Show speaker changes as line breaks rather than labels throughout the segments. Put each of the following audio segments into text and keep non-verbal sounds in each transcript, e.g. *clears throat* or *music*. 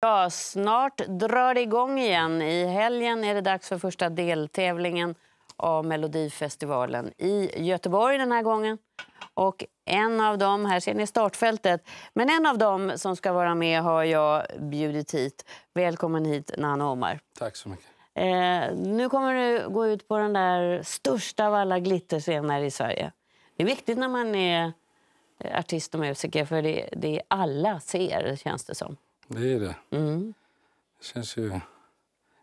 Ja, snart drar det igång igen. I helgen är det dags för första deltävlingen av Melodifestivalen i Göteborg den här gången. Och en av dem, här ser ni startfältet, men en av dem som ska vara med har jag bjudit hit. Välkommen hit Nano Omar. Tack så mycket. Eh, nu kommer du gå ut på den där största av alla glitterscener i Sverige. Det är viktigt när man är artist och musiker för det, det alla ser känns det som
det är det. Mm. Det känns ju...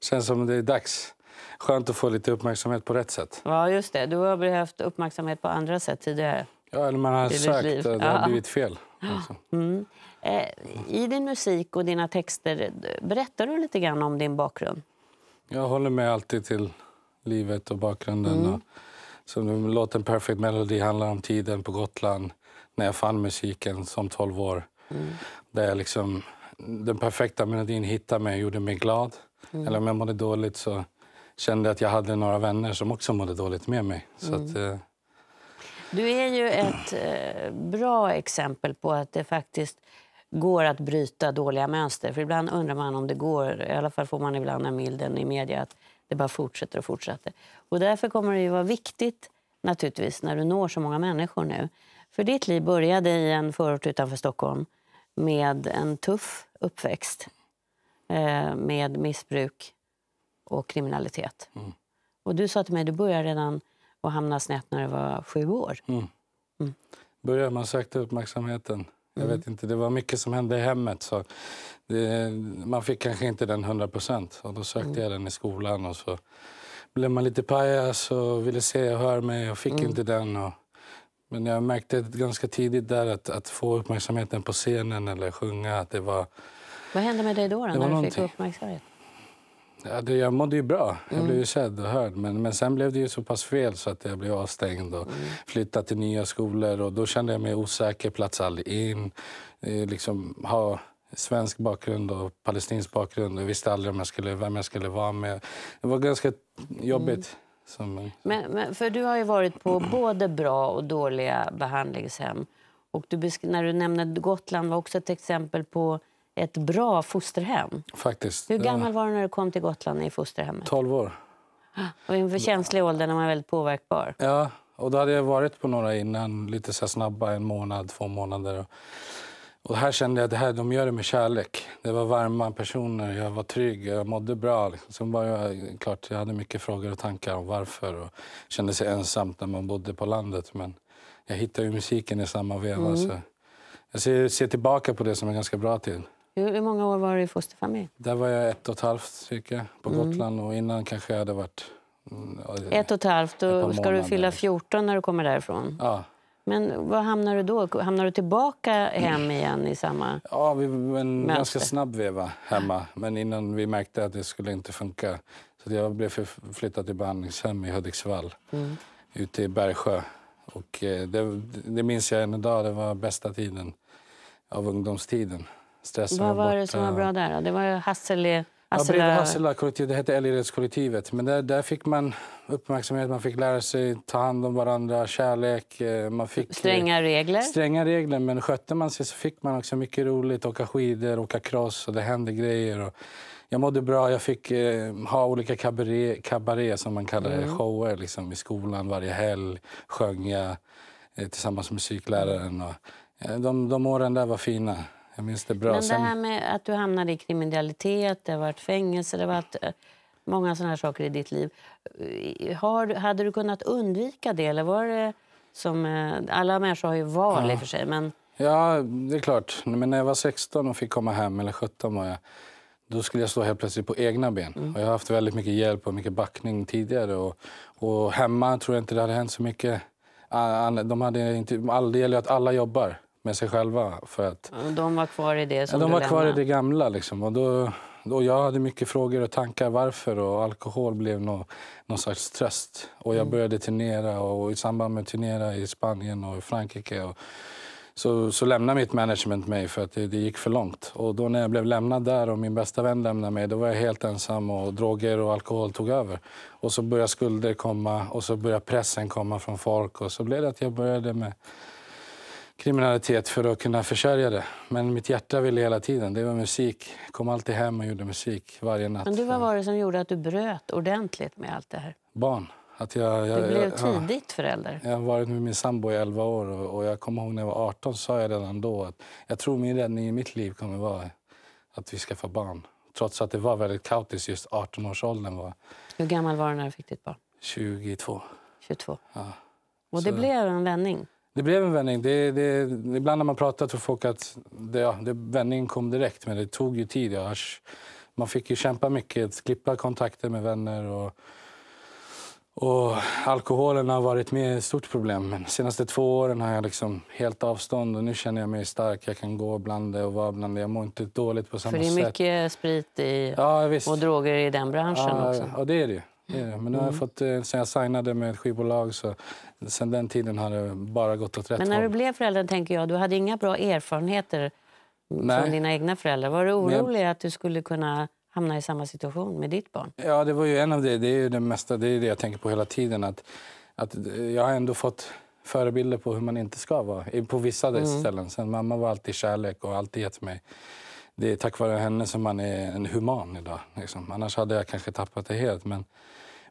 känns som det är dags. Skönt att få lite uppmärksamhet på rätt sätt.
Ja, just det. Du har behövt uppmärksamhet på andra sätt tidigare.
Ja, eller man har sökt. Liv. Det har blivit fel.
Alltså. Mm. Eh, I din musik och dina texter, berättar du lite grann om din bakgrund?
Jag håller mig alltid till livet och bakgrunden. Mm. Och, som låten Perfect Melody handlar om tiden på Gotland när jag fann musiken som 12 år. Mm. Där jag liksom den perfekta melodin hittade mig och gjorde mig glad. Mm. Eller om jag mådde dåligt så kände jag att jag hade några vänner som också mådde dåligt med mig. Så mm. att, eh...
Du är ju ett eh, bra exempel på att det faktiskt går att bryta dåliga mönster. För ibland undrar man om det går, i alla fall får man ibland den bilden i media att det bara fortsätter och fortsätter. Och därför kommer det ju vara viktigt naturligtvis när du når så många människor nu. För ditt liv började i en förort utanför Stockholm med en tuff uppväxt eh, med missbruk och kriminalitet. Mm. Och du sa till mig att du började redan att hamna snett när du var sju år.
Mm. mm. Började man sökte uppmärksamheten. Jag mm. vet inte, det var mycket som hände i hemmet. Så det, man fick kanske inte den 100 procent. Då sökte mm. jag den i skolan och så blev man lite pajas och ville se och höra mig och fick mm. inte den. Och, men jag märkte ganska tidigt där att, att få uppmärksamheten på scenen eller sjunga, att det var...
Vad hände med dig då, då när du någonting. fick uppmärksamhet?
Ja, det, jag mådde ju bra. Jag mm. blev ju sedd och hörd. Men, men sen blev det ju så pass fel så att jag blev avstängd och mm. flyttade till nya skolor. Och då kände jag mig osäker, platsade aldrig in. Eh, liksom, ha svensk bakgrund och palestinsk bakgrund. Jag visste aldrig om jag skulle, vem jag skulle vara med. Det var ganska jobbigt. Mm. Som... Eh,
men, men, för du har ju varit på *clears throat* både bra och dåliga behandlingshem. Och du när du nämnde Gotland var också ett exempel på ett bra fosterhem.
Faktiskt. Hur gammal
var du när du kom till Gotland i fosterhemmet? 12 år. *gasps* Och en
känslig ålder när man är väldigt påverkbar. Ja, och då hade jag varit på några innan, lite så snabba, en månad, två månader. Och här kände jag att det här, de gör det med kärlek. Det var varma personer, jag var trygg, jag mådde bra. Liksom. Sen var jag, klart, jag hade mycket frågor och tankar om varför. Och kände sig ensamt när man bodde på landet. Men jag hittade musiken i samma veva. Mm. Så jag ser, ser, tillbaka på det som en ganska bra tid.
Hur, många år var du i fosterfamilj?
Där var jag ett och ett halvt cirka, på mm. Gotland. Och innan kanske jag hade varit... Mm, ett och ett halvt. Då ska du fylla
14 när du kommer därifrån. Ja. Men vad hamnar du då? Hamnar du tillbaka hem igen i samma
Ja, vi var en mönster? ganska snabb veva hemma. Men innan vi märkte att det skulle inte funka. Så jag blev flyttad till behandlingshem i Hudiksvall, mm. ute i Bergsjö. Och eh, det, det minns jag än idag. Det var bästa tiden av ungdomstiden. Stressen Vad var, var det som var bra
där? Det var Hassel Alltså, ja, bredvid
Hasselakollektivet, det hette Älgeredskollektivet. Men där, där fick man uppmärksamhet, man fick lära sig ta hand om varandra, kärlek. Eh, man fick, eh, stränga regler. Stränga regler, men skötte man sig så fick man också mycket roligt. Åka skidor, åka cross och det hände grejer. Och jag mådde bra, jag fick eh, ha olika kabaré, som man kallar det, mm. shower liksom, i skolan varje helg. Sjöng jag eh, tillsammans med musikläraren. Och, eh, de, de åren där var fina. Jag minns det bra. Men det här
med att du hamnade i kriminalitet, det har varit fängelse, det har varit eh, många sådana här saker i ditt liv. Eh, har, hade du kunnat undvika det? Eller var det som, eh, alla människor har ju val ja. i och för sig. Men...
Ja, det är klart. Men när jag var 16 och fick komma hem, eller 17 var jag, då skulle jag stå helt plötsligt på egna ben. Mm. Och jag har haft väldigt mycket hjälp och mycket backning tidigare. Och, och hemma tror jag inte det hade hänt så mycket. De hade inte, det gäller ju att alla jobbar med sig själva. För att,
de var kvar i det som De var kvar i det
gamla. Liksom. Och då, då jag hade mycket frågor och tankar varför och alkohol blev någon, någon slags tröst. Och jag mm. började turnera och i samband med turnera i Spanien och Frankrike och, så, så lämnade mitt management mig för att det, det, gick för långt. Och då när jag blev lämnad där och min bästa vän lämnade mig, då var jag helt ensam och droger och alkohol tog över. Och så började skulder komma och så började pressen komma från folk och så blev det att jag började med kriminalitet för att kunna försörja det. Men mitt hjärta ville hela tiden. Det var musik. Jag kom alltid hem och gjorde musik varje natt. Men du,
vad var det som gjorde att du bröt ordentligt med allt det här?
Barn. Att jag, jag, du blev jag, tidigt förälder. Jag har varit med min sambo i 11 år och, och jag kommer ihåg när jag var 18 sa jag redan då att jag tror min räddning i mitt liv kommer vara att vi skaffar barn. Trots att det var väldigt kaotiskt just 18-årsåldern var.
Hur gammal var du när du fick ditt barn?
22. 22. Ja. Och det Så. blev en vändning? Det blev en vändning. Det, det, ibland när man pratar tror folk att det, ja, det, vändningen kom direkt, men det tog ju tid. Ja. Man fick ju kämpa mycket, klippa kontakter med vänner. Och, och alkoholen har varit med ett stort problem. Men de senaste två åren har jag liksom helt avstånd och nu känner jag mig stark. Jag kan gå bland det och vara bland det. Jag mår inte dåligt på samma sätt. För det är
mycket sätt. sprit i, ja, och droger i den branschen ja, också.
Ja, det är det Mm. Men nu har jag mm. fått, eh, sen jag signade med ett skivbolag så sen den tiden har det bara gått åt rätt Men när håll. du
blev förälder tänker jag, du hade inga bra erfarenheter
Nej. från dina
egna föräldrar. Var du orolig jag... att du skulle kunna hamna i samma situation med ditt
barn? Ja, det var ju en av det. Det är ju det mesta, det är det jag tänker på hela tiden. Att, att eh, jag har ändå fått förebilder på hur man inte ska vara på vissa mm. ställen. Sen mamma var alltid kärlek och alltid gett mig det är tack vare henne som man är en human idag. Liksom. Annars hade jag kanske tappat det helt. Men,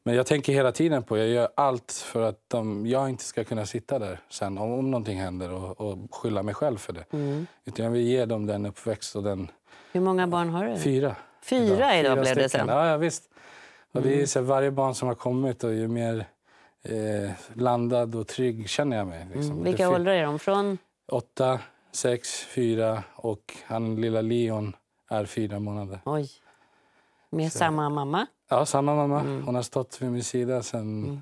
men jag tänker hela tiden på, jag gör allt för att de, jag inte ska kunna sitta där sen om, om någonting händer och, och skylla mig själv för det. Mm. Utan jag vill ge dem den uppväxt och den...
Hur många barn har du? Fyra. Fyra idag, Fyra blev det sen? Ja, ja visst. Och det är mm.
så här, varje barn som har kommit och ju mer eh, landad och trygg känner jag mig. Liksom. Mm. Vilka åldrar är de? Från? Åtta, sex, fyra och han lilla Leon är fyra månader. Oj. Med Så. samma mamma? Ja, samma mamma. Mm. Hon har stått vid min sida sen mm.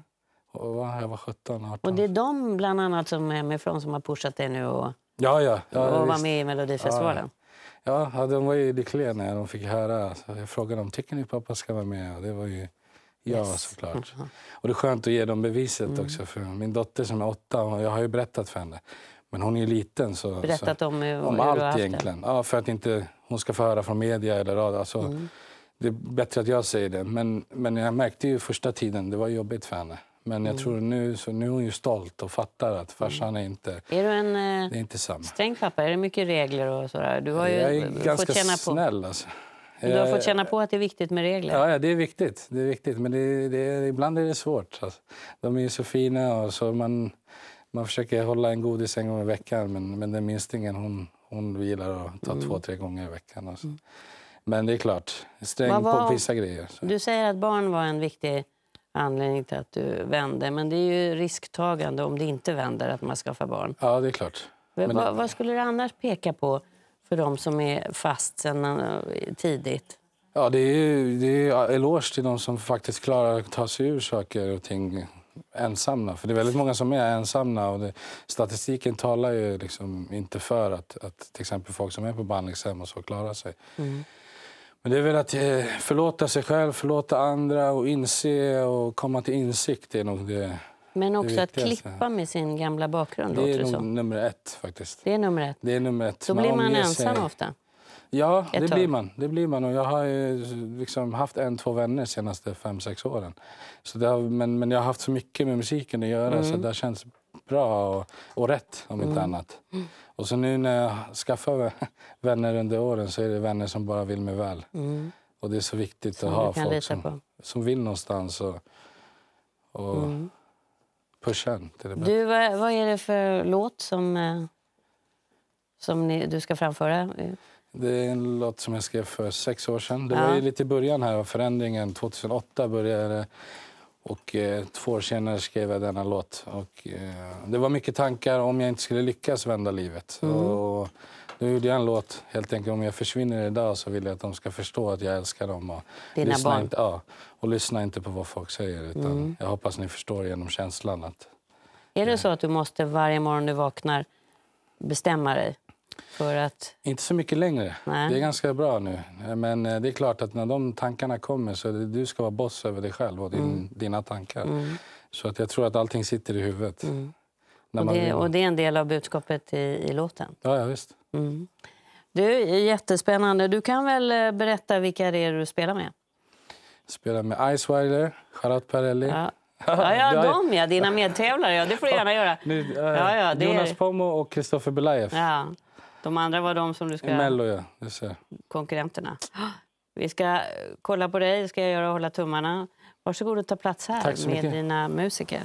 jag var 17, 18.
Och det är de bland annat som är hemifrån som har pushat dig nu och,
ja, ja. ja och var med i Melodifestivalen? Ja, ja. de var ju lyckliga när de fick höra. Så jag frågade dem, tycker ni pappa ska vara med? Och det var ju ja, yes. såklart. Mm. Och det är skönt att ge dem beviset mm. också. För min dotter som är åtta, och jag har ju berättat för henne. Men hon är ju liten. Så, Berättat så, om, hur, om hur allt egentligen. Ja, för att inte hon ska få höra från media eller Alltså, mm. Det är bättre att jag säger det. Men, men jag märkte ju första tiden, det var jobbigt för henne. Men jag mm. tror nu, så nu är hon ju stolt och fattar att farsan är inte...
Är du en eh, det är inte samma. sträng pappa? Är det mycket regler och sådär? Du har ju jag är ganska känna på.
snäll alltså. Du har fått känna
på att det är viktigt med regler.
Ja, det är viktigt. Det är viktigt. Men det, det, ibland är det svårt. Alltså. De är ju så fina och så man man försöker hålla en godis en gång i veckan men, men den minstingen hon, hon gillar att ta mm. två, tre gånger i veckan. Alltså. Mm. Men det är klart, sträng var, på vissa grejer. Så.
Du säger att barn var en viktig anledning till att du vände. Men det är ju risktagande om det inte vänder att man skaffar barn. Ja, det är klart. Men, vad, vad skulle du annars peka på för de som är fast sedan eh, tidigt?
Ja, det är, det är eloge till de som faktiskt klarar att ta sig ur saker och ting ensamma. För det är väldigt många som är ensamma och det, statistiken talar ju liksom inte för att, att till exempel folk som är på behandlingshem och så klarar sig. Mm. Men det är väl att eh, förlåta sig själv, förlåta andra och inse och komma till insikt är nog det
men också det att klippa med sin gamla bakgrund. Det är, det är
nummer ett. faktiskt. Det är nummer ett. Det är nummer ett. Då man blir man ensam sig. ofta. Ja, det blir man. Det blir man. Och jag har liksom haft en, två vänner de senaste fem, sex åren. Så det har, men, men jag har haft så mycket med musiken att göra mm. så det har känts bra och, och rätt, om mm. inte annat. Och så nu när jag skaffar *laughs* vänner under åren så är det vänner som bara vill mig väl. Mm. Och det är så viktigt som att ha folk som, som, vill någonstans och, och mm. pusha en till det bästa.
Du, vad, vad, är det för låt som, eh, som ni, du ska framföra?
Det är en låt som jag skrev för sex år sedan. Det ja. var ju lite i början här av förändringen. 2008 började det. Och eh, två år senare skrev jag denna låt. Och, eh, det var mycket tankar om jag inte skulle lyckas vända livet. Mm. gjorde jag en låt, helt enkelt, om jag försvinner idag så vill jag att de ska förstå att jag älskar dem. Och Dina lyssna barn? Inte, ja, och lyssna inte på vad folk säger. Utan mm. Jag hoppas ni förstår genom känslan. Att,
är det eh. så att du måste varje morgon du vaknar bestämma dig? För att...
Inte så mycket längre. Nej. Det är ganska bra nu. Men eh, det är klart att när de tankarna kommer så det, du ska vara boss över dig själv och din, mm. dina tankar. Mm. Så att jag tror att allting sitter i huvudet. Mm. Och, det, och,
det, är en del av budskapet i, i
låten? Ja, ja visst. Mm.
Du, jättespännande. Du kan väl eh, berätta vilka det är du spelar med?
Jag spelar med Icewiler, Charlotte Perrelli. Ja. *laughs* Ja, ja, de
ja. Dina medtävlare, ja. Det får du gärna *laughs* göra. Nu, äh, ja, ja, Jonas
Pomo och Kristoffer Belaev.
Ja. De andra var de som du ska... Mello, ja. Du ser. Konkurrenterna. Vi ska eh, kolla på dig, ska jag göra och hålla tummarna. Varsågod och ta plats här med mycket. dina musiker.